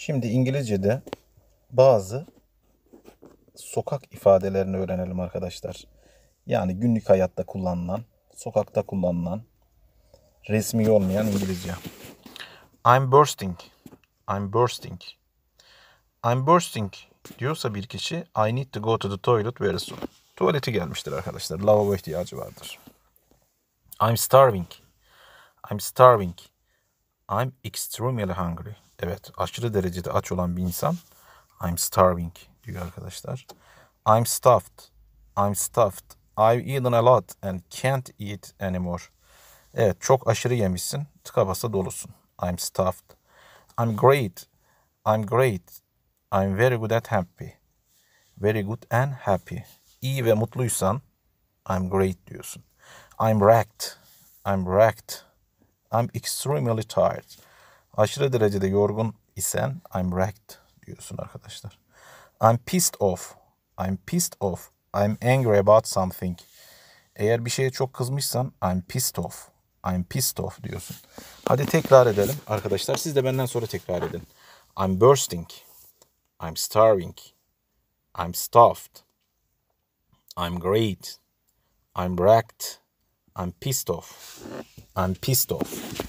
Şimdi İngilizce'de bazı sokak ifadelerini öğrenelim arkadaşlar. Yani günlük hayatta kullanılan, sokakta kullanılan, resmi olmayan İngilizce. I'm bursting. I'm bursting. I'm bursting diyorsa bir kişi I need to go to the toilet very soon. Tuvaleti gelmiştir arkadaşlar. Lavabo ihtiyacı vardır. I'm starving. I'm starving. I'm extremely hungry. Evet aşırı derecede aç olan bir insan I'm starving diyor arkadaşlar. I'm stuffed. I'm stuffed. I've eaten a lot and can't eat anymore. Evet çok aşırı yemişsin. Tıka basa dolusun. I'm stuffed. I'm great. I'm great. I'm very good at happy. Very good and happy. İyi ve mutluysan I'm great diyorsun. I'm wrecked. I'm wrecked. I'm extremely tired. Aşırı derecede yorgun isen I'm wrecked diyorsun arkadaşlar. I'm pissed off. I'm pissed off. I'm angry about something. Eğer bir şeye çok kızmışsan I'm pissed off. I'm pissed off diyorsun. Hadi tekrar edelim arkadaşlar. Siz de benden sonra tekrar edin. I'm bursting. I'm starving. I'm stuffed. I'm great. I'm wrecked. I'm pissed off. I'm pissed off.